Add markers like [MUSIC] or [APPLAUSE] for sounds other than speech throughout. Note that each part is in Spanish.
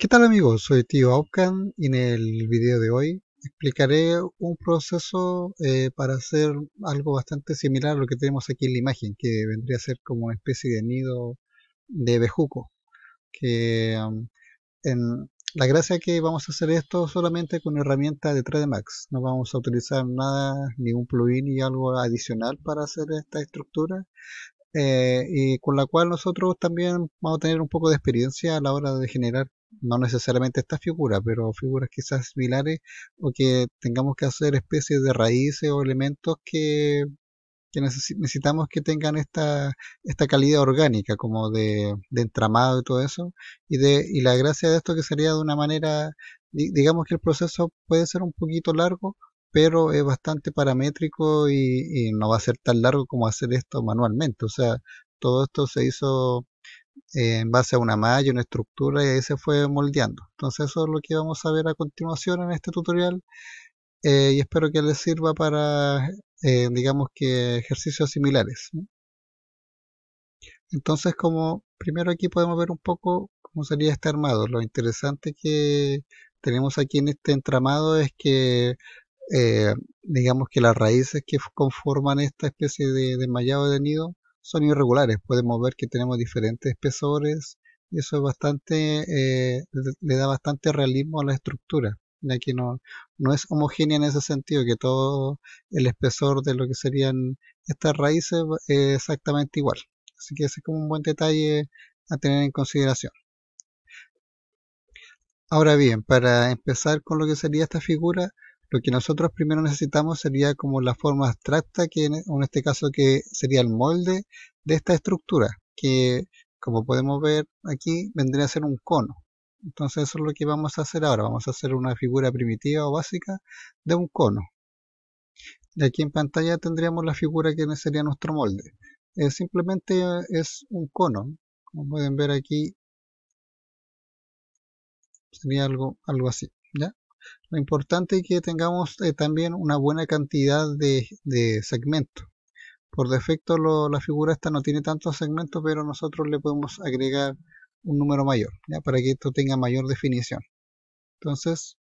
¿Qué tal amigos? Soy Tío Aucan y en el video de hoy explicaré un proceso eh, para hacer algo bastante similar a lo que tenemos aquí en la imagen, que vendría a ser como una especie de nido de bejuco. Um, en, la gracia es que vamos a hacer esto solamente con herramientas de 3D Max. No vamos a utilizar nada, ningún plugin y algo adicional para hacer esta estructura. Eh, y con la cual nosotros también vamos a tener un poco de experiencia a la hora de generar no necesariamente esta figuras, pero figuras quizás similares o que tengamos que hacer especies de raíces o elementos que, necesitamos que tengan esta, esta calidad orgánica como de, entramado y todo eso. Y, de, y la gracia de esto que sería de una manera, digamos que el proceso puede ser un poquito largo, pero es bastante paramétrico y no va a ser tan largo como hacer esto manualmente. O sea, todo esto se hizo en base a una malla, una estructura, y ahí se fue moldeando. Entonces eso es lo que vamos a ver a continuación en este tutorial. Eh, y espero que les sirva para, eh, digamos que, ejercicios similares. Entonces, como primero aquí podemos ver un poco cómo sería este armado. Lo interesante que tenemos aquí en este entramado es que, eh, digamos que las raíces que conforman esta especie de, de mallado de nido son irregulares. Podemos ver que tenemos diferentes espesores y eso es bastante, eh, le da bastante realismo a la estructura, ya que no, no es homogénea en ese sentido, que todo el espesor de lo que serían estas raíces es exactamente igual. Así que ese es como un buen detalle a tener en consideración. Ahora bien, para empezar con lo que sería esta figura, lo que nosotros primero necesitamos sería como la forma abstracta, que e, en, este caso que sería el molde de esta estructura, que como podemos ver aquí vendría a ser un cono. Entonces eso es lo que vamos a hacer ahora, vamos a hacer una figura primitiva o básica de un cono. Y aquí en pantalla tendríamos la figura que sería nuestro molde. simplemente es un cono, como pueden ver aquí, sería algo, algo así. Lo importante es que tengamos eh, también una buena cantidad de, segmentos. Por defecto la figura esta no tiene tantos segmentos, pero nosotros le podemos agregar un número mayor, ¿ya? para que esto tenga mayor definición. Entonces,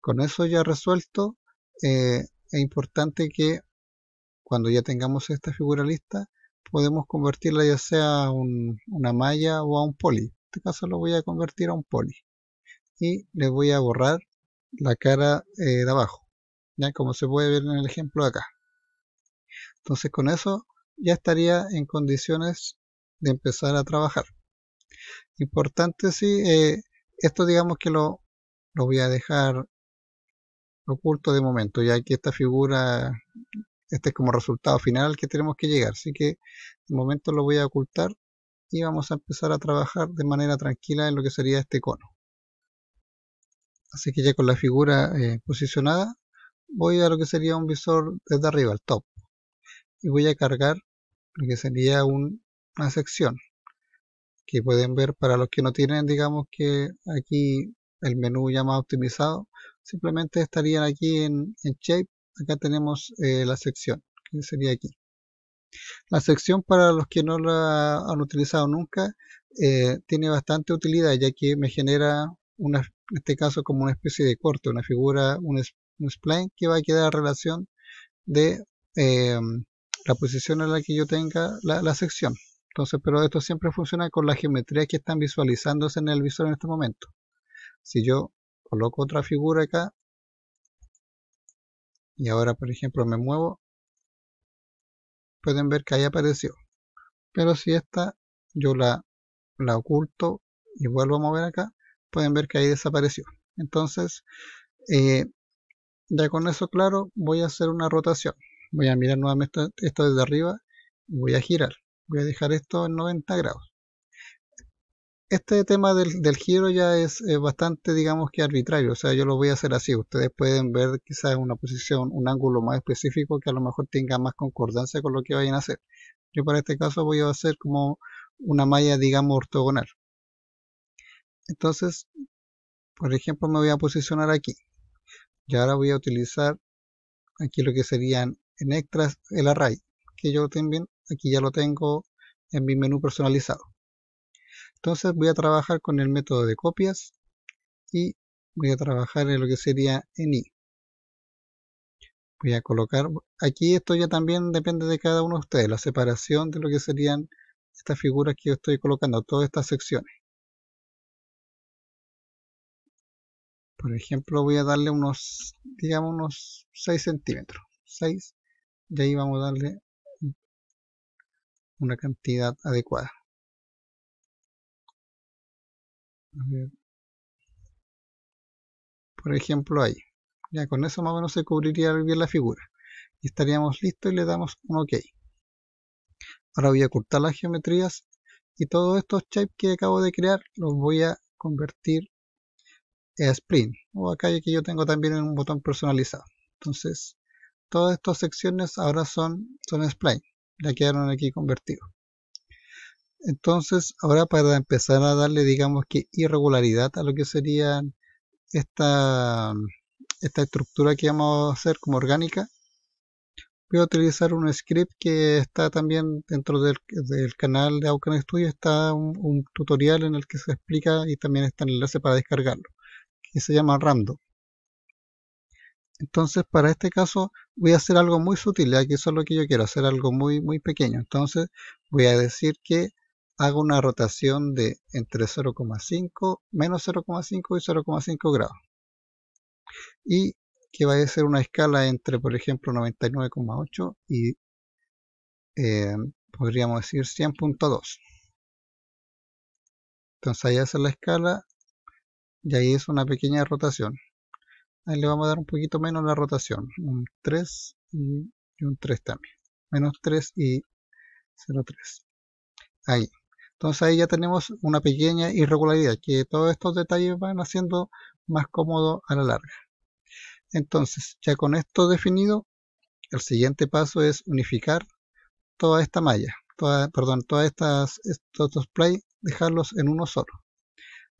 con eso ya resuelto, eh, es importante que cuando ya tengamos esta figura lista, podemos convertirla ya sea a una malla o a un poli. En este caso lo voy a convertir a un poli. Y le voy a borrar la cara eh, de abajo, ¿ya? como se puede ver en el ejemplo de acá. Entonces con eso ya estaría en condiciones de empezar a trabajar. Importante sí, eh, esto digamos que lo, lo voy a dejar oculto de momento, ya que esta figura, este es como resultado final al que tenemos que llegar, así que de momento lo voy a ocultar y vamos a empezar a trabajar de manera tranquila en lo que sería este cono así que ya con la figura eh, posicionada voy a lo que sería un visor desde arriba, al top y voy a cargar lo que sería una sección que pueden ver para los que no tienen digamos que aquí el menú ya más optimizado simplemente estarían aquí en, shape acá tenemos eh, la sección que sería aquí la sección para los que no la han utilizado nunca eh, tiene bastante utilidad ya que me genera una, en este caso como una especie de corte, una figura, un, spline que va a quedar en relación de em, la posición en la que yo tenga la, sección. Entonces, pero esto siempre funciona con la geometría que están visualizándose en el visor en este momento. Si yo coloco otra figura acá, y ahora por ejemplo me muevo, pueden ver que ahí apareció. Pero si esta yo la, la oculto y vuelvo a mover acá, pueden ver que ahí desapareció entonces eh, ya con eso claro voy a hacer una rotación voy a mirar nuevamente esto desde arriba y voy a girar voy a dejar esto en 90 grados este tema del, del giro ya es bastante digamos que arbitrario o sea yo lo voy a hacer así ustedes pueden ver quizás una posición un ángulo más específico que a lo mejor tenga más concordancia con lo que vayan a hacer yo para este caso voy a hacer como una malla digamos ortogonal entonces, por ejemplo, me voy a posicionar aquí. Y ahora voy a utilizar aquí lo que serían en extras el array, que yo también aquí ya lo tengo en mi menú personalizado. Entonces voy a trabajar con el método de copias y voy a trabajar en lo que sería en i. Voy a colocar, aquí esto ya también depende de cada uno de ustedes, la separación de lo que serían estas figuras que yo estoy colocando, todas estas secciones. Por ejemplo, voy a darle unos, digamos, unos 6 centímetros. 6. Y ahí vamos a darle una cantidad adecuada. Por ejemplo, ahí. Ya con eso más o menos se cubriría bien la figura. Y estaríamos listos y le damos un OK. Ahora voy a cortar las geometrías y todos estos shapes que acabo de crear los voy a convertir Sprint. O acá que que yo tengo también un botón personalizado. Entonces, todas estas secciones ahora son, son Spline. Ya quedaron aquí convertidos. Entonces, ahora para empezar a darle, digamos que irregularidad a lo que sería esta, esta estructura que vamos a hacer como orgánica, voy a utilizar un script que está también dentro del, canal de Aucan Studio, está un, un, tutorial en el que se explica y también está el enlace para descargarlo y se llama random. Entonces, para este caso voy a hacer algo muy sutil, aquí eso es lo que yo quiero, hacer algo muy, muy pequeño. Entonces, voy a decir que hago una rotación de entre 0,5, menos 0,5 y 0,5 grados. Y que vaya a ser una escala entre, por ejemplo, 99,8 y eh, podríamos decir 100.2. Entonces ahí hace la escala y ahí es una pequeña rotación ahí le vamos a dar un poquito menos la rotación un 3 y, un 3 también menos 3 y 0,3 ahí entonces ahí ya tenemos una pequeña irregularidad que todos estos detalles van haciendo más cómodo a la larga entonces ya con esto definido el siguiente paso es unificar toda esta malla perdón, todas estas estos play dejarlos en uno solo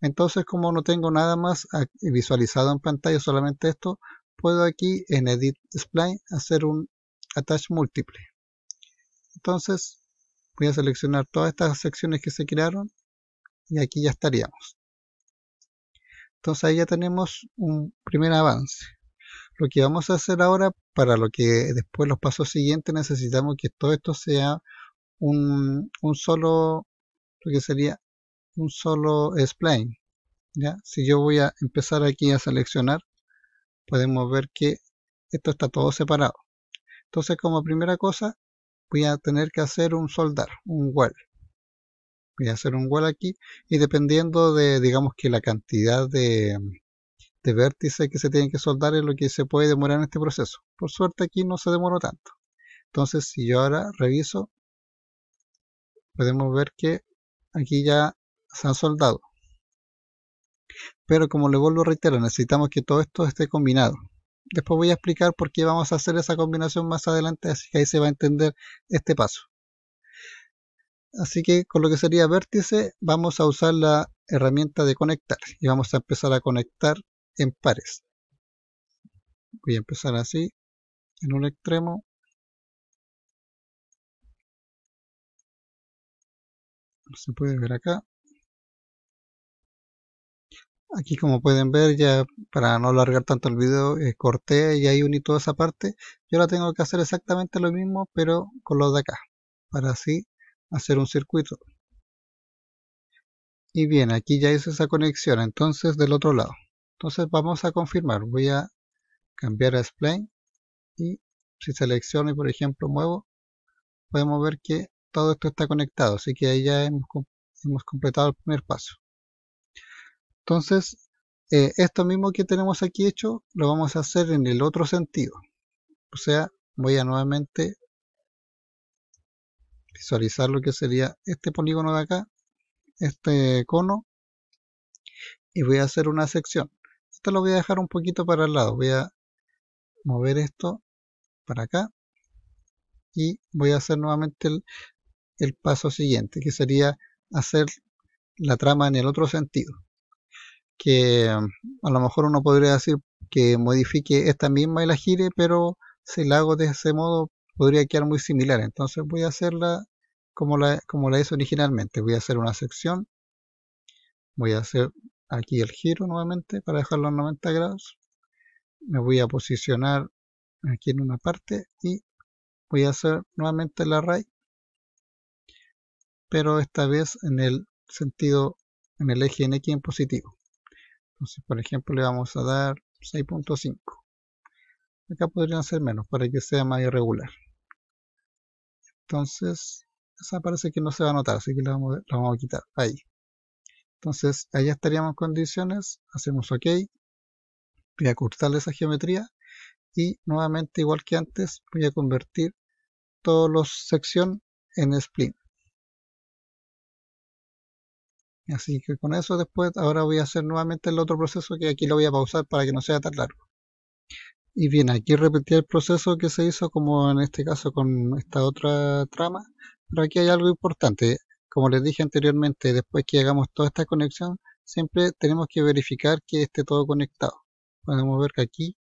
entonces, como no tengo nada más visualizado en pantalla, solamente esto, puedo aquí en Edit Spline hacer un Attach Múltiple. Entonces, voy a seleccionar todas estas secciones que se crearon y aquí ya estaríamos. Entonces ahí ya tenemos un primer avance. Lo que vamos a hacer ahora, para lo que después los pasos siguientes necesitamos que todo esto sea un, un solo, lo que sería un solo spline. ¿ya? Si yo voy a empezar aquí a seleccionar, podemos ver que esto está todo separado. Entonces como primera cosa, voy a tener que hacer un soldar, un wall Voy a hacer un wall aquí y dependiendo de, digamos que la cantidad de, de vértices que se tienen que soldar es lo que se puede demorar en este proceso. Por suerte aquí no se demoró tanto. Entonces si yo ahora reviso, podemos ver que aquí ya se han soldado. Pero como le vuelvo a reiterar, necesitamos que todo esto esté combinado. Después voy a explicar por qué vamos a hacer esa combinación más adelante, así que ahí se va a entender este paso. Así que con lo que sería vértice, vamos a usar la herramienta de conectar y vamos a empezar a conectar en pares. Voy a empezar así, en un extremo. Se puede ver acá aquí como pueden ver ya para no alargar tanto el video corte eh, corté y ahí uní toda esa parte yo la tengo que hacer exactamente lo mismo pero con los de acá para así hacer un circuito y bien aquí ya hice esa conexión entonces del otro lado entonces vamos a confirmar voy a cambiar a spline y si selecciono y por ejemplo muevo podemos ver que todo esto está conectado así que ahí ya hemos, hemos completado el primer paso entonces, eh, esto mismo que tenemos aquí hecho, lo vamos a hacer en el otro sentido. O sea, voy a nuevamente visualizar lo que sería este polígono de acá, este cono, y voy a hacer una sección. Esto lo voy a dejar un poquito para el lado. Voy a mover esto para acá y voy a hacer nuevamente el paso siguiente, que sería hacer la trama en el otro sentido que mm, a lo mejor uno podría decir que modifique esta misma y la gire, pero si la hago de ese modo podría quedar muy similar. Entonces voy a hacerla como la, como la hice originalmente. Voy a hacer una sección. Voy a hacer aquí el giro nuevamente para dejarlo a 90 grados. Me voy a posicionar aquí en una parte y voy a hacer nuevamente el array. Pero esta vez en el sentido, en el eje en X en positivo. Entonces, por ejemplo, le vamos a dar 6.5. Acá podrían ser menos para que sea más irregular. Entonces, esa parece que no se va a notar, así que la vamos, a quitar. Ahí. Entonces, allá estaríamos en condiciones. Hacemos OK. Voy a cortarle esa geometría. Y nuevamente, igual que antes, voy a convertir todos los sección en spline. Así que con eso después, ahora voy a hacer nuevamente el otro proceso que aquí lo voy a pausar para que no sea tan largo. Y bien, aquí repetí el proceso que se hizo como en este caso con esta otra trama, pero aquí hay algo importante. Como les dije anteriormente, después que hagamos toda esta conexión, siempre tenemos que verificar que esté todo conectado. Podemos ver que aquí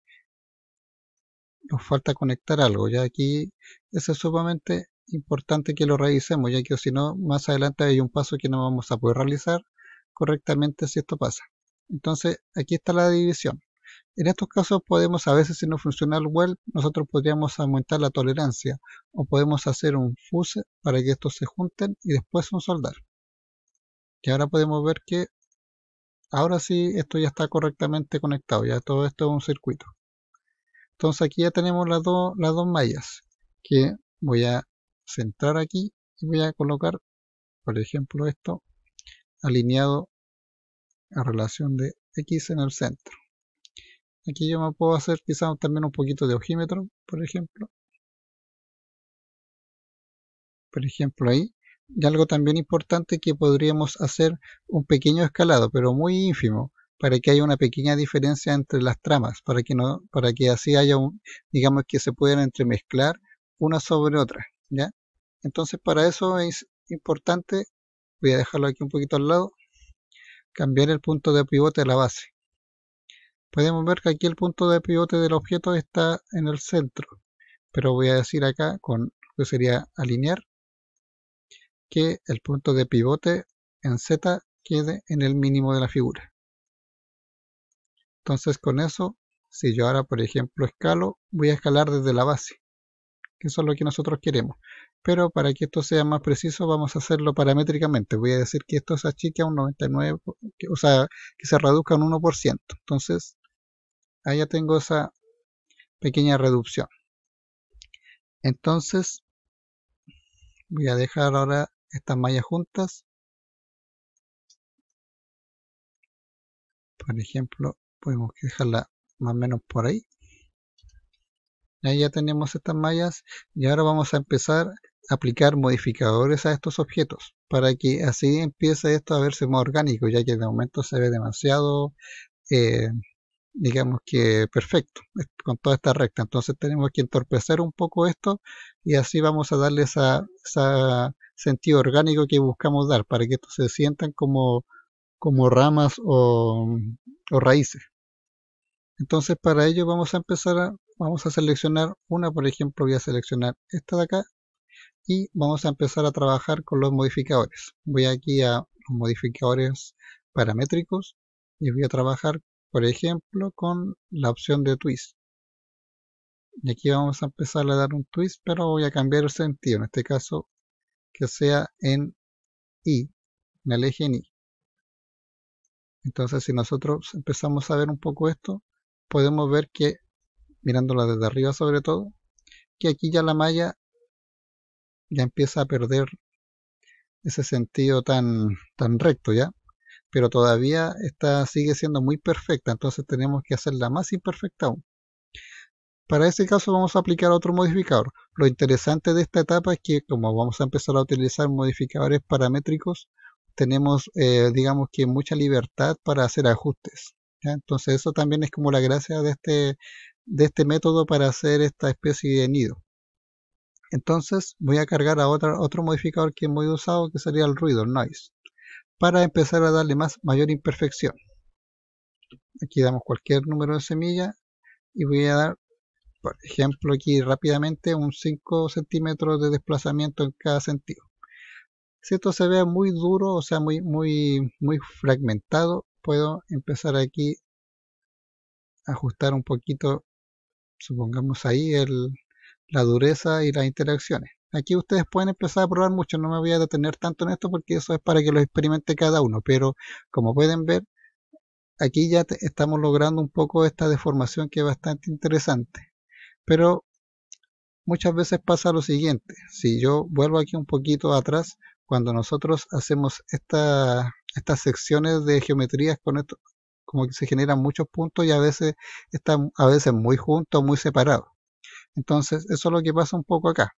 nos falta conectar algo, ya aquí es sumamente importante que lo revisemos, ya que si no, más adelante hay un paso que no vamos a poder realizar correctamente si esto pasa. Entonces, aquí está la división. En estos casos podemos, a veces si no funciona el well, nosotros podríamos aumentar la tolerancia o podemos hacer un fuse para que estos se junten y después un soldar. Y ahora podemos ver que ahora sí esto ya está correctamente conectado, ya todo esto es un circuito. Entonces aquí ya tenemos las, dos las dos mallas que voy a centrar aquí y voy a colocar, por ejemplo, esto alineado a relación de X en el centro. Aquí yo me puedo hacer quizás también un poquito de ojímetro, por ejemplo. Por ejemplo ahí. Y algo también importante que podríamos hacer un pequeño escalado, pero muy ínfimo, para que haya una pequeña diferencia entre las tramas, para que, no, para que así haya un, digamos que se puedan entremezclar una sobre otra. Entonces para eso es importante, voy a dejarlo aquí un poquito al lado, cambiar el punto de pivote de la base. Podemos ver que aquí el punto de pivote del objeto está en el centro, pero voy a decir acá con que sería alinear, que el punto de pivote en Z quede en el mínimo de la figura. Entonces con eso, si yo ahora por ejemplo escalo, voy a escalar desde la base eso es lo que nosotros queremos. Pero para que esto sea más preciso, vamos a hacerlo paramétricamente. Voy a decir que esto se achique a un 99, o sea, que se reduzca un 1%. Entonces, ahí ya tengo esa pequeña reducción. Entonces, voy a dejar ahora estas mallas juntas. Por ejemplo, podemos dejarla más o menos por ahí. Ahí ya tenemos estas mallas y ahora vamos a empezar a aplicar modificadores a estos objetos para que así empiece esto a verse más orgánico, ya que de momento se ve demasiado, eh, digamos que perfecto, eh, con toda esta recta. Entonces tenemos que entorpecer un poco esto y así vamos a darle ese sentido orgánico que buscamos dar, para que estos se sientan como, como ramas o raíces. Entonces para ello vamos a empezar a, vamos a seleccionar una, por ejemplo voy a seleccionar esta de acá y vamos a empezar a trabajar con los modificadores. Voy aquí a los modificadores paramétricos y voy a trabajar por ejemplo con la opción de twist. Y aquí vamos a empezar a dar un twist, pero voy a cambiar el sentido, en este caso que sea en I, en el eje en I. Entonces si nosotros empezamos a ver un poco esto, podemos ver que mirándola desde arriba sobre todo, que aquí ya la malla ya empieza a perder ese sentido tan, tan recto ya, pero todavía está, sigue siendo muy perfecta, entonces tenemos que hacerla más imperfecta aún. Para ese caso vamos a aplicar otro modificador. Lo interesante de esta etapa es que como vamos a empezar a utilizar modificadores paramétricos, tenemos eh, digamos que mucha libertad para hacer ajustes. Entonces eso también es como la gracia de este de este método para hacer esta especie de nido. Entonces voy a cargar a otro otro modificador que hemos muy usado que sería el ruido, el noise, para empezar a darle más, mayor imperfección. Aquí damos cualquier número de semilla y voy a dar, por ejemplo, aquí rápidamente un 5 centímetros de desplazamiento en cada sentido. Si esto se ve muy duro, o sea, muy, muy, muy fragmentado, puedo empezar aquí a ajustar un poquito supongamos ahí la dureza y las interacciones. Aquí ustedes pueden empezar a probar mucho, no me voy a detener tanto en esto porque eso es para que lo experimente cada uno, pero como pueden ver, aquí ya estamos logrando un poco esta deformación que es bastante interesante. Pero muchas veces pasa lo siguiente, si yo vuelvo aquí un poquito atrás, cuando nosotros hacemos estas secciones de geometrías con, esto, como que se generan muchos puntos y a veces están a veces muy juntos, muy separados. Entonces, eso es lo que pasa un poco acá.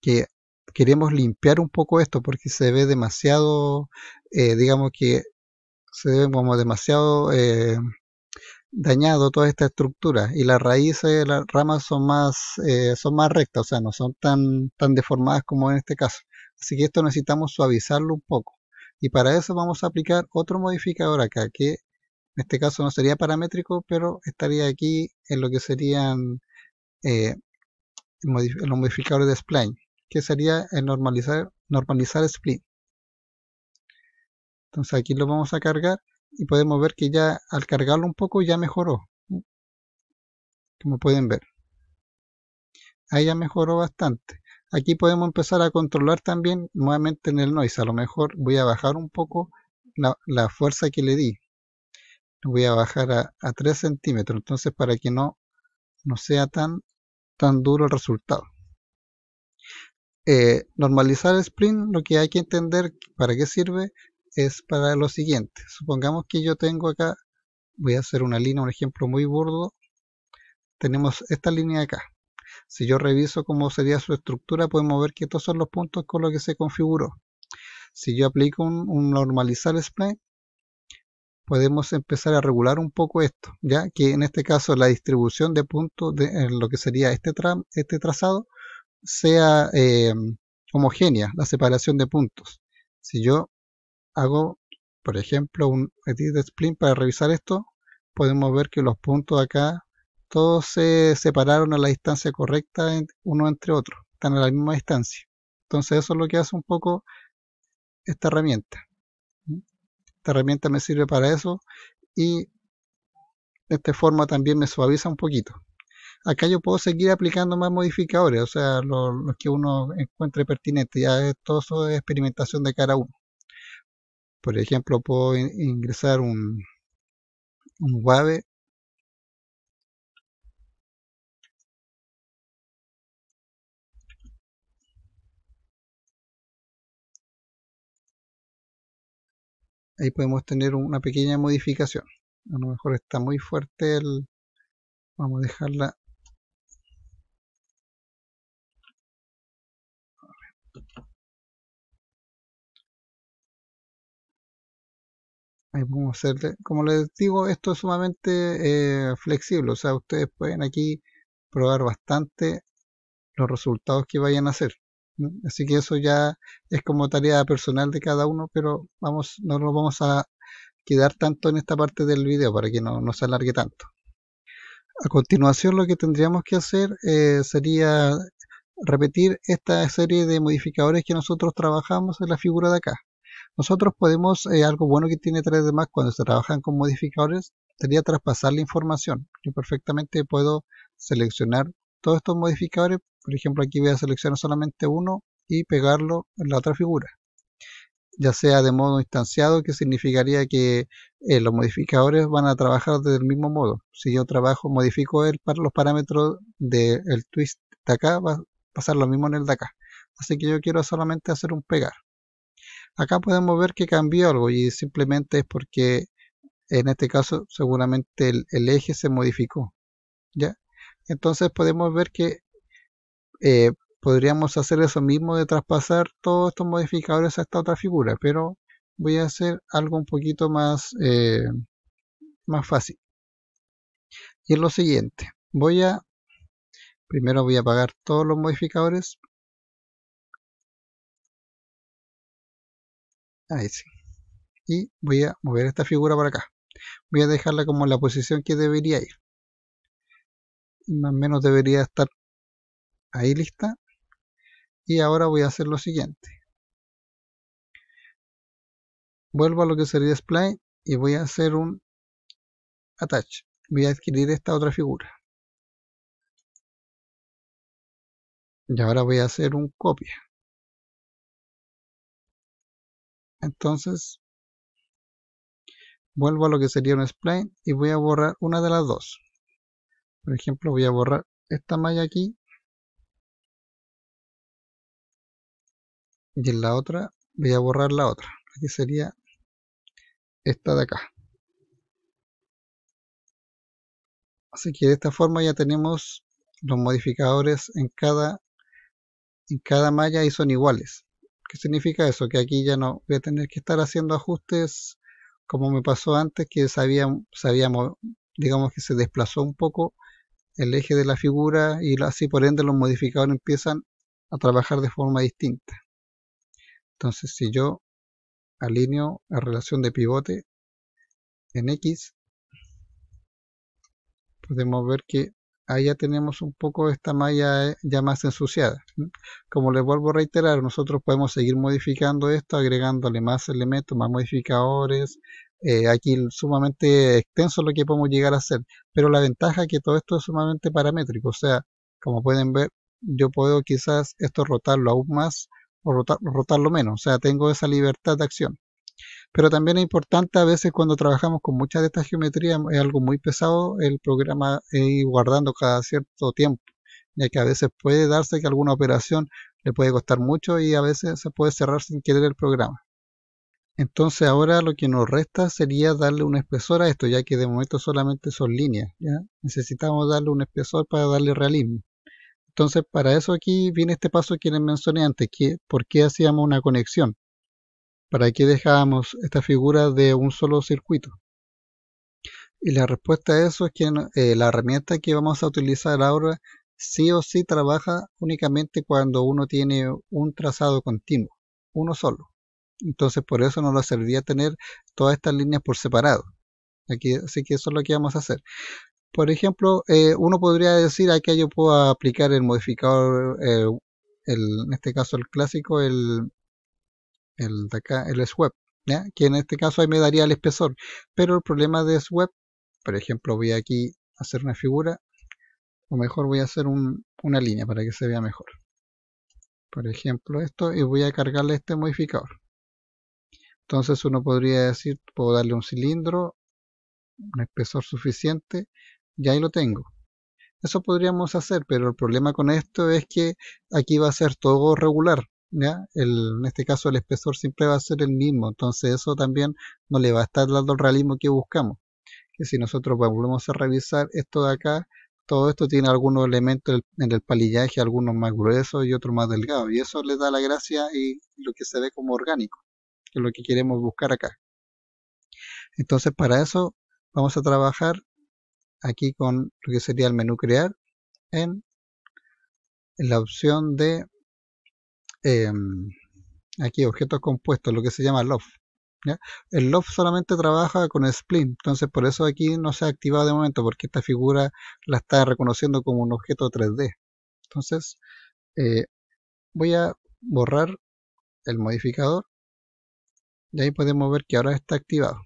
Que queremos limpiar un poco esto porque se ve demasiado, eh, digamos que se ve como demasiado eh, dañado toda esta estructura y las raíces, las ramas son más, eh, son más rectas, o sea, no son tan, tan deformadas como en este caso. Así que esto necesitamos suavizarlo un poco y para eso vamos a aplicar otro modificador acá que en este caso no sería paramétrico pero estaría aquí en lo que serían eh, los modificadores de spline que sería el normalizar normalizar spline entonces aquí lo vamos a cargar y podemos ver que ya al cargarlo un poco ya mejoró como pueden ver ahí ya mejoró bastante aquí podemos empezar a controlar también nuevamente en el noise. A lo mejor voy a bajar un poco la, fuerza que le di. Voy a bajar a, 3 centímetros. Entonces para que no, no sea tan, tan duro el resultado. Eh, normalizar el sprint lo que hay que entender para qué sirve es para lo siguiente. Supongamos que yo tengo acá, voy a hacer una línea, un ejemplo muy burdo. Tenemos esta línea acá si yo reviso cómo sería su estructura, podemos ver que estos son los puntos con los que se configuró. Si yo aplico un, normalizar spline, podemos empezar a regular un poco esto, ya que en este caso la distribución de puntos de lo que sería este, este trazado sea eh, homogénea, la separación de puntos. Si yo hago, por ejemplo, un edit spline para revisar esto, podemos ver que los puntos acá todos se separaron a la distancia correcta uno entre otro, están a la misma distancia. Entonces eso es lo que hace un poco esta herramienta. Esta herramienta me sirve para eso y de esta forma también me suaviza un poquito. Acá yo puedo seguir aplicando más modificadores, o sea, los que uno encuentre pertinente. Ya todo eso es experimentación de cada uno. Por ejemplo, puedo ingresar un, un WAVE ahí podemos tener una pequeña modificación. A lo mejor está muy fuerte el... Vamos a dejarla... Ahí podemos hacerle... como les digo, esto es sumamente eh, flexible, o sea, ustedes pueden aquí probar bastante los resultados que vayan a hacer. Así que eso ya es como tarea personal de cada uno, pero vamos, no nos vamos a quedar tanto en esta parte del video para que no, nos se alargue tanto. A continuación lo que tendríamos que hacer eh, sería repetir esta serie de modificadores que nosotros trabajamos en la figura de acá. Nosotros podemos, eh, algo bueno que tiene tres d cuando se trabajan con modificadores, sería traspasar la información. Yo perfectamente puedo seleccionar todos estos modificadores por ejemplo, aquí voy a seleccionar solamente uno y pegarlo en la otra figura. Ya sea de modo instanciado, que significaría que eh, los modificadores van a trabajar del mismo modo. Si yo trabajo, modifico los parámetros del twist de acá, va a pasar lo mismo en el de acá. Así que yo quiero solamente hacer un pegar. Acá podemos ver que cambió algo y simplemente es porque en este caso seguramente el, el eje se modificó. ¿ya? Entonces podemos ver que eh, podríamos hacer eso mismo de traspasar todos estos modificadores a esta otra figura, pero voy a hacer algo un poquito más, eh, más fácil. Y es lo siguiente, voy a, primero voy a apagar todos los modificadores. Ahí sí. Y voy a mover esta figura para acá. Voy a dejarla como la posición que debería ir. Más o menos debería estar ahí lista y ahora voy a hacer lo siguiente vuelvo a lo que sería display y voy a hacer un attach voy a adquirir esta otra figura y ahora voy a hacer un copia entonces vuelvo a lo que sería un spline y voy a borrar una de las dos por ejemplo voy a borrar esta malla aquí y en la otra voy a borrar la otra que sería esta de acá así que de esta forma ya tenemos los modificadores en cada en cada malla y son iguales ¿qué significa eso? que aquí ya no voy a tener que estar haciendo ajustes como me pasó antes que sabíamos, sabíamos digamos que se desplazó un poco el eje de la figura y así por ende los modificadores empiezan a trabajar de forma distinta entonces, si yo alineo la relación de pivote en X, podemos ver que ahí ya tenemos un poco esta malla eh, ya más ensuciada. Como les vuelvo a reiterar, nosotros podemos seguir modificando esto, agregándole más elementos, más modificadores. Eh, aquí sumamente extenso lo que podemos llegar a hacer. Pero la ventaja es que todo esto es sumamente paramétrico. O sea, como pueden ver, yo puedo quizás esto rotarlo aún más o rotar, rotarlo menos, o sea, tengo esa libertad de acción. Pero también es importante a veces cuando trabajamos con muchas de estas geometrías, es algo muy pesado el programa ir guardando cada cierto tiempo, ya que a veces puede darse que alguna operación le puede costar mucho y a veces se puede cerrar sin querer el programa. Entonces ahora lo que nos resta sería darle un espesor a esto, ya que de momento solamente son líneas. ¿ya? Necesitamos darle un espesor para darle realismo. Entonces, para eso aquí viene este paso que les mencioné antes, que por qué hacíamos una conexión. ¿Para qué dejábamos esta figura de un solo circuito? Y la respuesta a eso es que eh, la herramienta que vamos a utilizar ahora sí o sí trabaja únicamente cuando uno tiene un trazado continuo, uno solo. Entonces por eso nos servía tener todas estas líneas por separado. Aquí, así que eso es lo que vamos a hacer. Por ejemplo, eh, uno podría decir acá ah, yo puedo aplicar el modificador, eh, en este caso el clásico, el, el de acá, el sweep, que en este caso ahí me daría el espesor. Pero el problema de Swap, por ejemplo, voy aquí a hacer una figura, o mejor voy a hacer una línea para que se vea mejor. Por ejemplo esto, y voy a cargarle este modificador. Entonces uno podría decir, puedo darle un cilindro, un espesor suficiente, ya ahí lo tengo. Eso podríamos hacer, pero el problema con esto es que aquí va a ser todo regular. ¿ya? en este caso el espesor siempre va a ser el mismo, entonces eso también no le va a estar dando el realismo que buscamos. Que si nosotros volvemos a revisar esto de acá, todo esto tiene algunos elementos en el palillaje, algunos más gruesos y otros más delgados, y eso le da la gracia y lo que se ve como orgánico, que es lo que queremos buscar acá. Entonces para eso vamos a trabajar aquí con lo que sería el menú crear en, la opción de em, aquí objetos compuestos, lo que se llama loft El loft solamente trabaja con Splint, entonces por eso aquí no se ha activado de momento, porque esta figura la está reconociendo como un objeto 3D. Entonces eh, voy a borrar el modificador y ahí podemos ver que ahora está activado.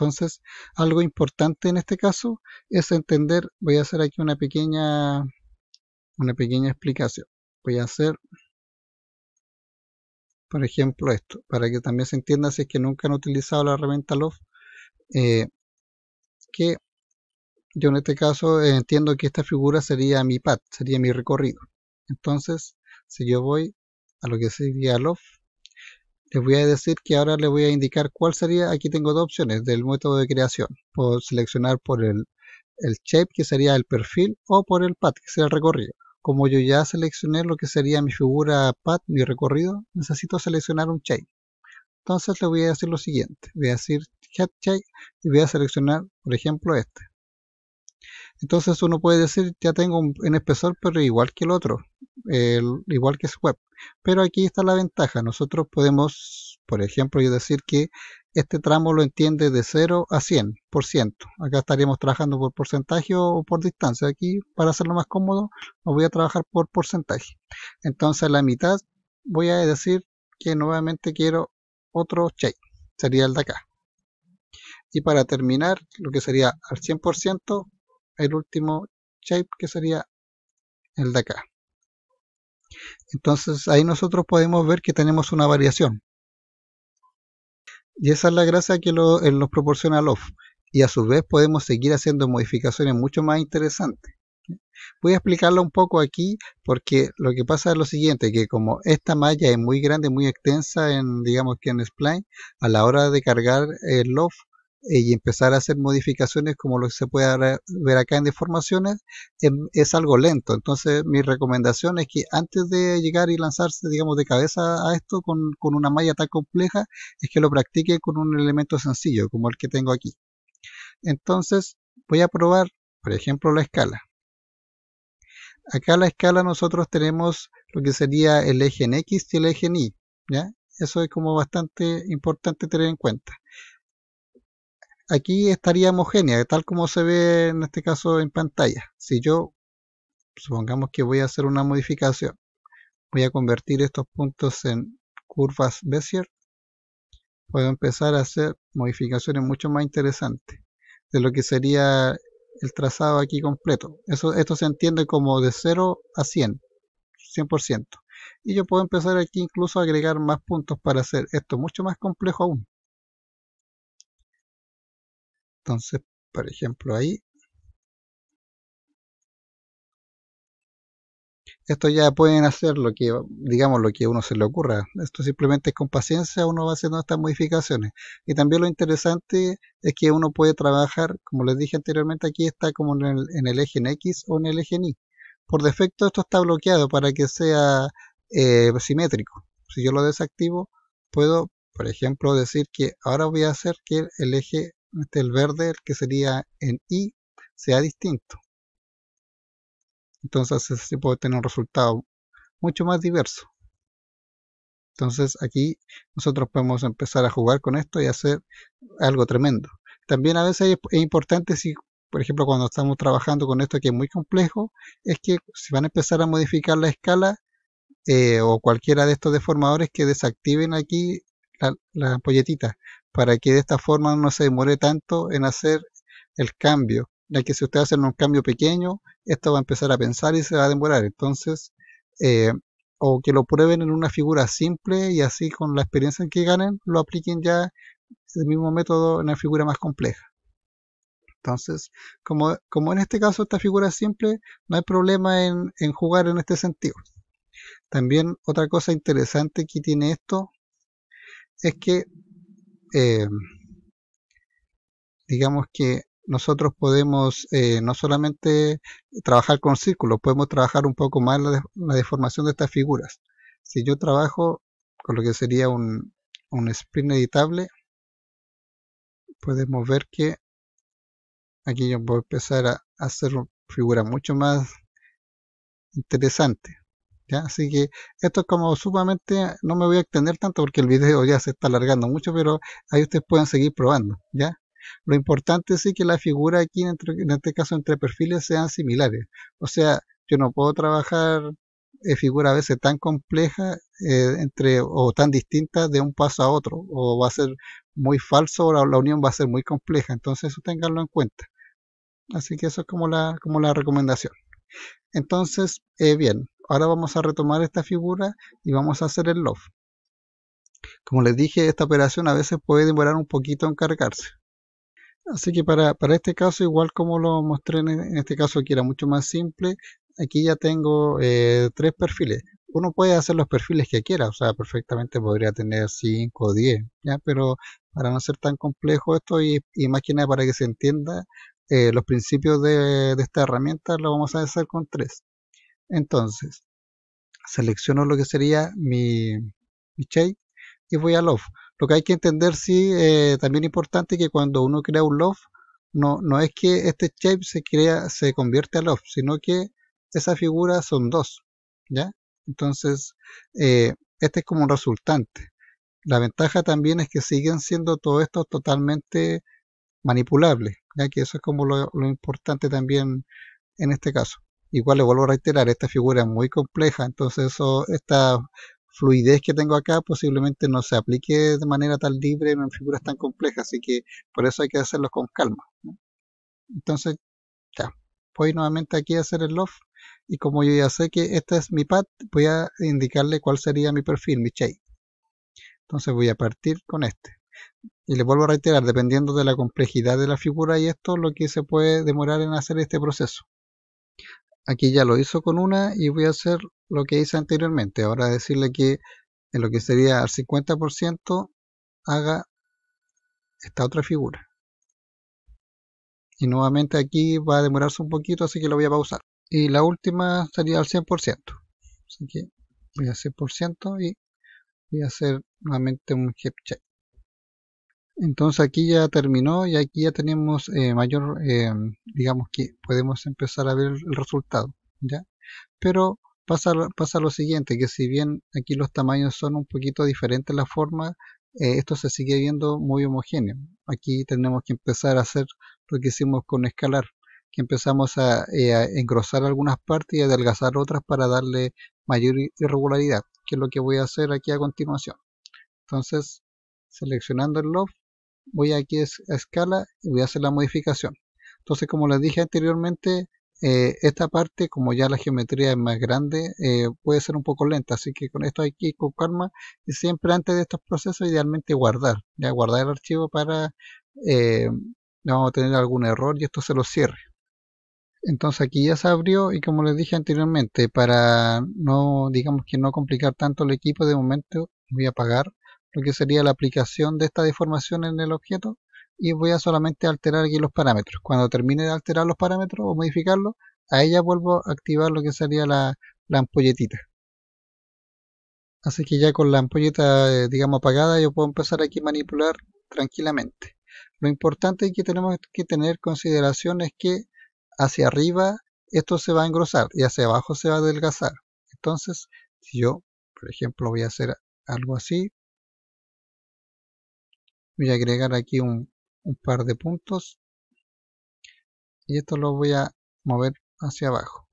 Entonces, algo importante en este caso es entender, voy a hacer aquí una pequeña, una pequeña explicación. Voy a hacer, por ejemplo, esto, para que también se entienda si es que nunca han utilizado la herramienta LOF, eh, que yo en este caso eh, entiendo que esta figura sería mi path, sería mi recorrido. Entonces, si yo voy a lo que sería loft les voy a decir que ahora les voy a indicar cuál sería, aquí tengo dos opciones del método de creación, puedo seleccionar por el, shape que sería el perfil o por el path que sería el recorrido. Como yo ya seleccioné lo que sería mi figura path, mi recorrido, necesito seleccionar un shape. Entonces le voy a decir lo siguiente, voy a decir head shape y voy a seleccionar por ejemplo este. Entonces uno puede decir, ya tengo un, espesor, pero igual que el otro, el, igual que su web. Pero aquí está la ventaja. Nosotros podemos, por ejemplo, yo decir que este tramo lo entiende de 0 a 100%. Acá estaríamos trabajando por porcentaje o por distancia. Aquí, para hacerlo más cómodo, lo voy a trabajar por porcentaje. Entonces, la mitad voy a decir que nuevamente quiero otro shape. Sería el de acá. Y para terminar, lo que sería al 100%, el último shape que sería el de acá. Entonces ahí nosotros podemos ver que tenemos una variación. Y esa es la gracia que nos proporciona LOF. Y a su vez podemos seguir haciendo modificaciones mucho más interesantes. Voy a explicarlo un poco aquí porque lo que pasa es lo siguiente, que como esta malla es muy grande, muy extensa en, digamos que en Spline, a la hora de cargar el LOF eh, y empezar a hacer modificaciones como lo que se puede ver acá en deformaciones em, es algo lento. Entonces mi recomendación es que antes de llegar y lanzarse, digamos, de cabeza a esto con, una malla tan compleja, es que lo practique con un elemento sencillo como el que tengo aquí. Entonces voy a probar, por ejemplo, la escala. Acá la escala nosotros tenemos lo que sería el eje en X y el eje en Y. ¿ya? Eso es como bastante importante tener en cuenta aquí estaría homogénea, tal como se ve en este caso en pantalla. Si yo, supongamos que voy a hacer una modificación, voy a convertir estos puntos en curvas Bézier, puedo empezar a hacer modificaciones mucho más interesantes de lo que sería el trazado aquí completo. Eso, esto se entiende como de 0 a 100, 100%. Y yo puedo empezar aquí incluso a agregar más puntos para hacer esto mucho más complejo aún. Entonces, por ejemplo, ahí. Esto ya pueden hacer lo que, digamos, lo que a uno se le ocurra. Esto simplemente es con paciencia uno va haciendo estas modificaciones. Y también lo interesante es que uno puede trabajar, como les dije anteriormente, aquí está como en el, eje en X o en el eje en Y. Por defecto esto está bloqueado para que sea eh, simétrico. Si yo lo desactivo, puedo, por ejemplo, decir que ahora voy a hacer que el eje este, el verde, que sería en i, sea distinto. Entonces se puede tener un resultado mucho más diverso. Entonces aquí nosotros podemos empezar a jugar con esto y hacer algo tremendo. También a veces es importante si, por ejemplo, cuando estamos trabajando con esto que es muy complejo, es que si van a empezar a modificar la escala eh, o cualquiera de estos deformadores que desactiven aquí la, la para que de esta forma no se demore tanto en hacer el cambio, ya que si usted hace un cambio pequeño, esto va a empezar a pensar y se va a demorar. Entonces, eh, o que lo prueben en una figura simple y así con la experiencia que ganen, lo apliquen ya el mismo método en una figura más compleja. Entonces, como, en este caso esta figura es simple, no hay problema en, en jugar en este sentido. También otra cosa interesante que tiene esto es que eh, digamos que nosotros podemos eh, no solamente trabajar con círculos, podemos trabajar un poco más la, deformación de estas figuras. Si yo trabajo con lo que sería un, sprint editable, podemos ver que aquí yo voy a empezar a hacer una figura mucho más interesante. Así que esto es como sumamente, no me voy a extender tanto porque el video ya se está alargando mucho, pero ahí ustedes pueden seguir probando, ¿ya? Lo importante es que la figura aquí, en este caso entre perfiles, sean similares. O sea, yo no puedo trabajar eh, figuras a veces tan compleja eh, entre, o tan distinta de un paso a otro, o va a ser muy falso o la, unión va a ser muy compleja. Entonces, eso tenganlo en cuenta. Así que eso es como la, como la recomendación. Entonces, eh, bien, ahora vamos a retomar esta figura y vamos a hacer el loft. Como les dije, esta operación a veces puede demorar un poquito en cargarse. Así que para, este caso, igual como lo mostré en, este caso que era mucho más simple, aquí ya tengo eh, tres perfiles. Uno puede hacer los perfiles que quiera, o sea, perfectamente podría tener 5 o 10, pero para no ser tan complejo esto y, más que nada para que se entienda eh, los principios de, esta herramienta, lo vamos a hacer con tres. Entonces, selecciono lo que sería mi, shape y voy a love. Lo que hay que entender, sí, eh, también importante que cuando uno crea un love, no, no es que este shape se crea, se convierte a love, sino que esa figura son dos, ¿ya? Entonces, eh, este es como un resultante. La ventaja también es que siguen siendo todos estos totalmente manipulables, ya que eso es como lo importante también en este caso. Igual le vuelvo a reiterar, esta figura es muy compleja, entonces esta fluidez que tengo acá posiblemente no se aplique de manera tan libre en figuras tan complejas, así que por eso hay que hacerlo con calma. Entonces, ya, voy nuevamente aquí a hacer el loft y como yo ya sé que este es mi pad, voy a indicarle cuál sería mi perfil, mi shape. Entonces voy a partir con este. Y le vuelvo a reiterar, dependiendo de la complejidad de la figura y esto, lo que se puede demorar en hacer este proceso aquí ya lo hizo con una y voy a hacer lo que hice anteriormente. Ahora decirle que en lo que sería al 50% haga esta otra figura. Y nuevamente aquí va a demorarse un poquito, así que lo voy a pausar. Y la última sería al 100%. Así que voy a 100% y voy a hacer nuevamente un hip check. Entonces aquí ya terminó y aquí ya tenemos eh, mayor, eh, digamos que podemos empezar a ver el resultado. ¿ya? Pero pasa, pasa lo siguiente, que si bien aquí los tamaños son un poquito diferentes la forma, eh, esto se sigue viendo muy homogéneo. Aquí tenemos que empezar a hacer lo que hicimos con escalar, que empezamos a, a engrosar algunas partes y adelgazar otras para darle mayor irregularidad, que es lo que voy a hacer aquí a continuación. Entonces, seleccionando el loft, voy aquí a escala y voy a hacer la modificación. Entonces, como les dije anteriormente, eh, esta parte, como ya la geometría es más grande, eh, puede ser un poco lenta, así que con esto hay que ir con calma y siempre antes de estos procesos, idealmente guardar, ya guardar el archivo para eh, no tener algún error y esto se lo cierre. Entonces aquí ya se abrió y como les dije anteriormente, para no, digamos que no complicar tanto el equipo, de momento voy a apagar que sería la aplicación de esta deformación en el objeto y voy a solamente alterar aquí los parámetros. Cuando termine de alterar los parámetros o modificarlos, a ella vuelvo a activar lo que sería la, la ampolletita. Así que ya con la ampolleta, eh, digamos, apagada, yo puedo empezar aquí a manipular tranquilamente. Lo importante que tenemos que tener consideración es que hacia arriba esto se va a engrosar y hacia abajo se va a adelgazar. Entonces, si yo, por ejemplo, voy a hacer algo así, voy a agregar aquí un, par de puntos y esto lo voy a mover hacia abajo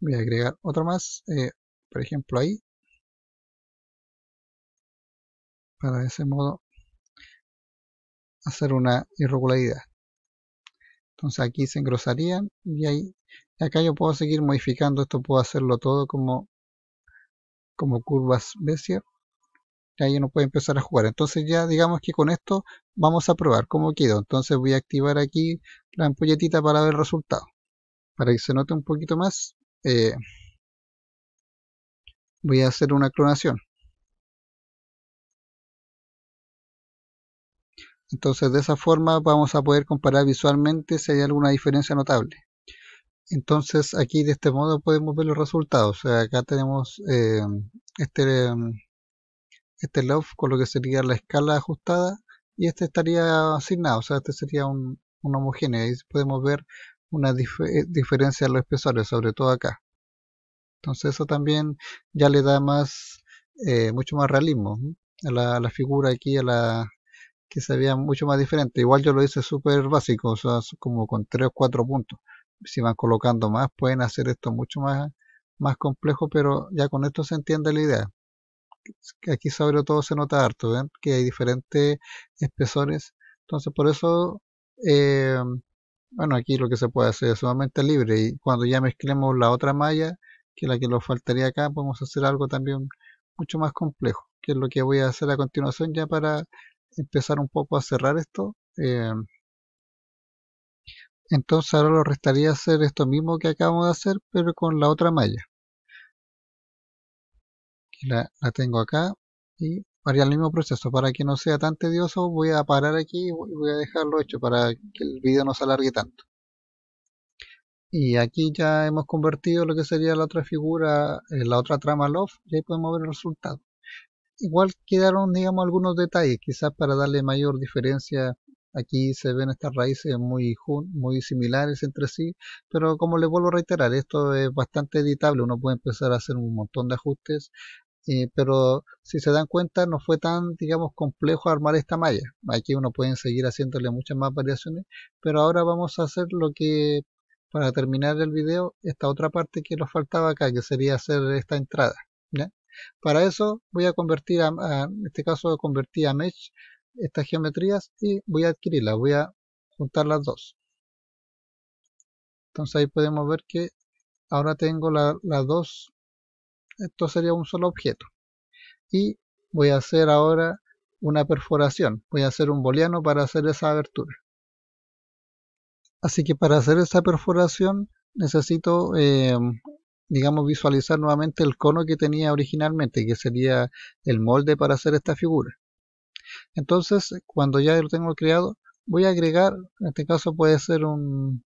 voy a agregar otro más eh, por ejemplo ahí para de ese modo hacer una irregularidad entonces aquí se engrosarían y ahí acá yo puedo seguir modificando esto puedo hacerlo todo como como curvas Bézier ahí uno puede empezar a jugar. Entonces ya digamos que con esto vamos a probar cómo quedó. Entonces voy a activar aquí la ampolletita para ver el resultado. Para que se note un poquito más, eh, voy a hacer una clonación. Entonces de esa forma vamos a poder comparar visualmente si hay alguna diferencia notable. Entonces aquí de este modo podemos ver los resultados. Acá tenemos eh, este... Em, este love con lo que sería la escala ajustada y este estaría asignado, o sea, este sería un, homogéneo. Ahí podemos ver una eh, diferencia en los espesores, sobre todo acá. Entonces eso también ya le da más, eh, mucho más realismo a la, figura aquí, a la que se veía mucho más diferente. Igual yo lo hice súper básico, o sea, como con tres o 4 puntos. Si van colocando más, pueden hacer esto mucho más, más complejo, pero ya con esto se entiende la idea aquí sobre todo se nota harto, ¿ven? ¿eh? Que hay diferentes espesores. Entonces por eso, eh, bueno, aquí lo que se puede hacer es sumamente libre. Y cuando ya mezclemos la otra malla, que la que nos faltaría acá, podemos hacer algo también mucho más complejo, que es lo que voy a hacer a continuación ya para empezar un poco a cerrar esto. Eh. entonces ahora lo restaría hacer esto mismo que acabamos de hacer, pero con la otra malla la, tengo acá y haría el mismo proceso para que no sea tan tedioso voy a parar aquí y voy a dejarlo hecho para que el vídeo no se alargue tanto y aquí ya hemos convertido lo que sería la otra figura en eh, la otra trama loft y ahí podemos ver el resultado igual quedaron digamos algunos detalles quizás para darle mayor diferencia aquí se ven estas raíces muy, muy similares entre sí, pero como les vuelvo a reiterar, esto es bastante editable, uno puede empezar a hacer un montón de ajustes eh, pero si se dan cuenta no fue tan, digamos, complejo armar esta malla. Aquí uno puede seguir haciéndole muchas más variaciones, pero ahora vamos a hacer lo que, para terminar el video, esta otra parte que nos faltaba acá, que sería hacer esta entrada. Para eso voy a convertir, a, en este caso convertí a mesh estas geometrías y voy a adquirirlas, voy a juntar las dos. Entonces ahí podemos ver que ahora tengo las dos esto sería un solo objeto. Y voy a hacer ahora una perforación, voy a hacer un booleano para hacer esa abertura. Así que para hacer esa perforación necesito, eh, digamos, visualizar nuevamente el cono que tenía originalmente, que sería el molde para hacer esta figura. Entonces, cuando ya lo tengo creado, voy a agregar, en este caso puede ser un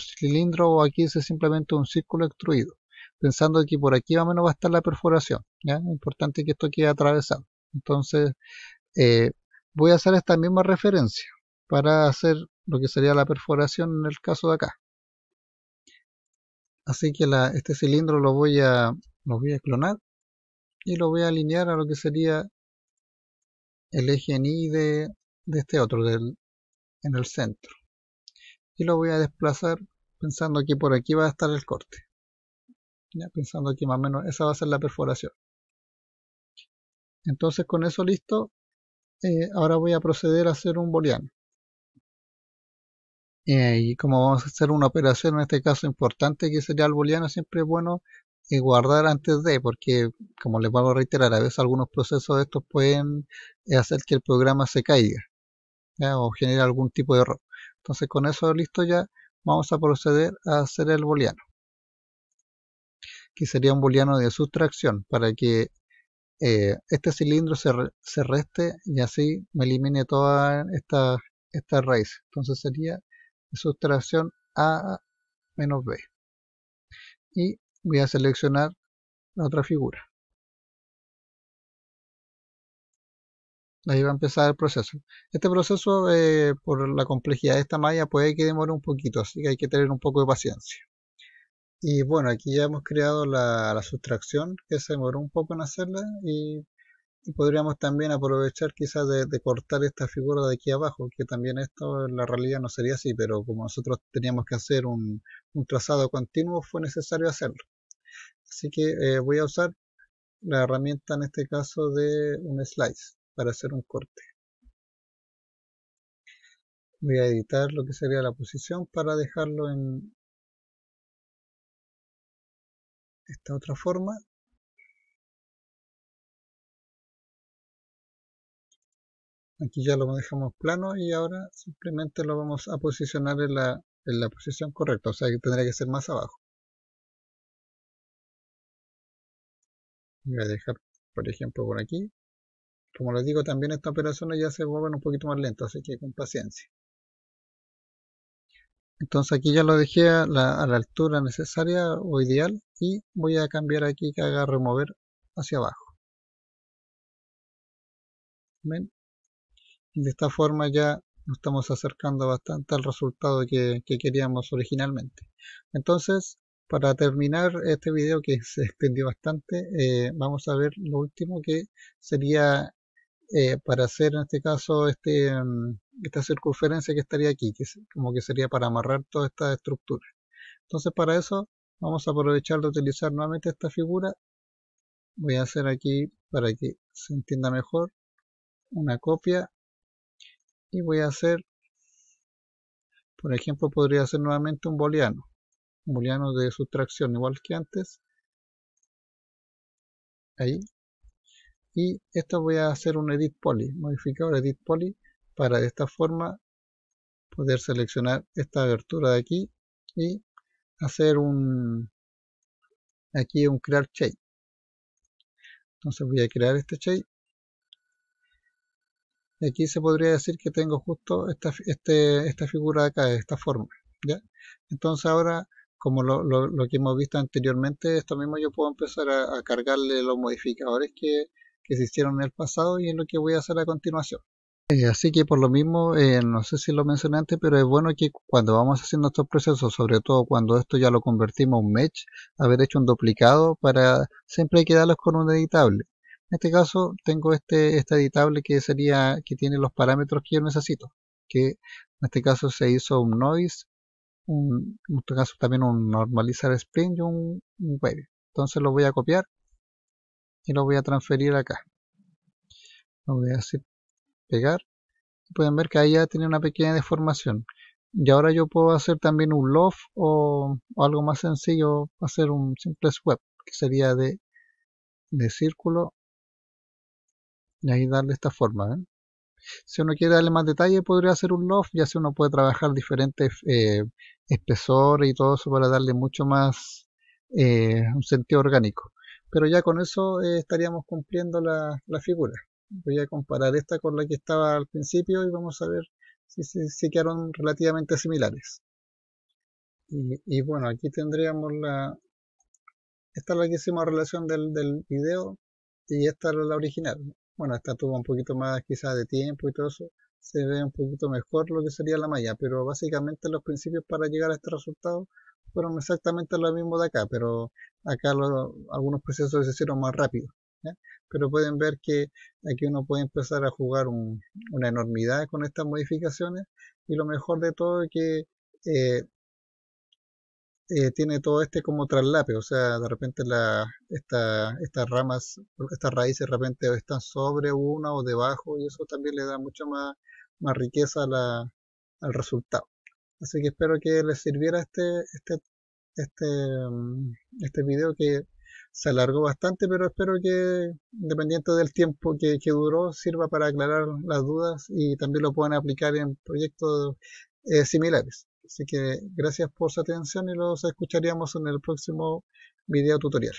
cilindro o aquí es simplemente un círculo extruido pensando que por aquí más o menos va a estar la perforación. importante que esto quede atravesado. Entonces, eh, voy a hacer esta misma referencia para hacer lo que sería la perforación en el caso de acá. Así que este cilindro lo voy, a, lo voy a clonar y lo voy a alinear a lo que sería el eje en Y de, de este otro, del, en el centro. Y lo voy a desplazar pensando que por aquí va a estar el corte pensando aquí más o menos esa va a ser la perforación entonces con eso listo eh, ahora voy a proceder a hacer un booleano eh, y como vamos a hacer una operación en este caso importante que sería el booleano siempre es bueno eh, guardar antes de porque como les vuelvo a reiterar a veces algunos procesos de estos pueden hacer que el programa se caiga o genere algún tipo de error entonces con eso listo ya vamos a proceder a hacer el booleano que sería un booleano de sustracción para que eh, este cilindro se, reste y así me elimine toda esta, raíz. Entonces sería sustracción a menos b. Y voy a seleccionar la otra figura. Ahí va a empezar el proceso. Este proceso, eh, por la complejidad de esta malla, puede que demore un poquito, así que hay que tener un poco de paciencia. Y bueno, aquí ya hemos creado la, la sustracción, que se demoró un poco en hacerla, y, podríamos también aprovechar quizás de, cortar esta figura de aquí abajo, que también esto en la realidad no sería así, pero como nosotros teníamos que hacer un, un trazado continuo, fue necesario hacerlo. Así que eh, voy a usar la herramienta en este caso de un slice para hacer un corte. Voy a editar lo que sería la posición para dejarlo en, esta otra forma aquí ya lo dejamos plano y ahora simplemente lo vamos a posicionar en la, en la posición correcta, o sea que tendría que ser más abajo. Voy a dejar, por ejemplo, por aquí. Como les digo, también estas operaciones ya se mueven un poquito más lento. así que con paciencia. Entonces aquí ya lo dejé a la, altura necesaria o ideal y voy a cambiar aquí que haga remover hacia abajo. ¿Ven? De esta forma ya nos estamos acercando bastante al resultado que, queríamos originalmente. Entonces, para terminar este video que [LAUGHS] se extendió bastante, eh, vamos a ver lo último que sería eh, para hacer en este caso este... Mm, esta circunferencia que estaría aquí, que como que sería para amarrar toda esta estructura. Entonces para eso vamos a aprovechar de utilizar nuevamente esta figura. Voy a hacer aquí, para que se entienda mejor, una copia. Y voy a hacer, por ejemplo, podría hacer nuevamente un booleano. Un booleano de sustracción, igual que antes. Ahí. Y esto voy a hacer un edit poly, modificador edit poly para de esta forma poder seleccionar esta abertura de aquí y hacer un aquí un crear shape entonces voy a crear este shape y aquí se podría decir que tengo justo esta, este, figura de acá de esta forma ¿ya? entonces ahora como lo, que hemos visto anteriormente esto mismo yo puedo empezar a, cargarle los modificadores que, que se hicieron en el pasado y es lo que voy a hacer a continuación eh, así que por lo mismo, eh, no sé si lo mencioné antes, pero es bueno que cuando vamos haciendo estos procesos, sobre todo cuando esto ya lo convertimos en un mesh, haber hecho un duplicado para siempre hay que darlos con un editable. En este caso tengo este, este editable que sería que tiene los parámetros que yo necesito, que en este caso se hizo un noise, un, en este caso también un normalizar spring y un, un wave. Entonces lo voy a copiar y lo voy a transferir acá. Lo voy a hacer pegar pueden ver que ahí ya tiene una pequeña deformación y ahora yo puedo hacer también un loft o, algo más sencillo hacer un simple swap que sería de, de círculo y ahí darle esta forma si uno quiere darle más detalle podría hacer un loft ya si uno puede trabajar diferentes eh, espesores y todo eso para darle mucho más eh, un sentido orgánico pero ya con eso eh, estaríamos cumpliendo la figura Voy a comparar esta con la que estaba al principio y vamos a ver si, se quedaron relativamente similares. Y, bueno, aquí tendríamos la... Esta es la que hicimos relación del, del video y esta es la original. Bueno, esta tuvo un poquito más quizás de tiempo y todo eso. Se ve un poquito mejor lo que sería la malla, pero básicamente los principios para llegar a este resultado fueron exactamente los mismos de acá, pero acá algunos procesos se hicieron más rápido pero pueden ver que aquí uno puede empezar a jugar una enormidad con estas modificaciones y lo mejor de todo es que eh, eh, tiene todo este como traslape, o sea, de repente estas ramas, estas raíces de repente están sobre una o debajo y eso también le da mucha más, más riqueza al resultado. Así que espero que les sirviera este, este, este, este video que se alargó bastante, pero espero que, dependiendo del tiempo que, duró, sirva para aclarar las dudas y también lo puedan aplicar en proyectos eh, similares. Así que gracias por su atención y los escucharíamos en el próximo video tutorial.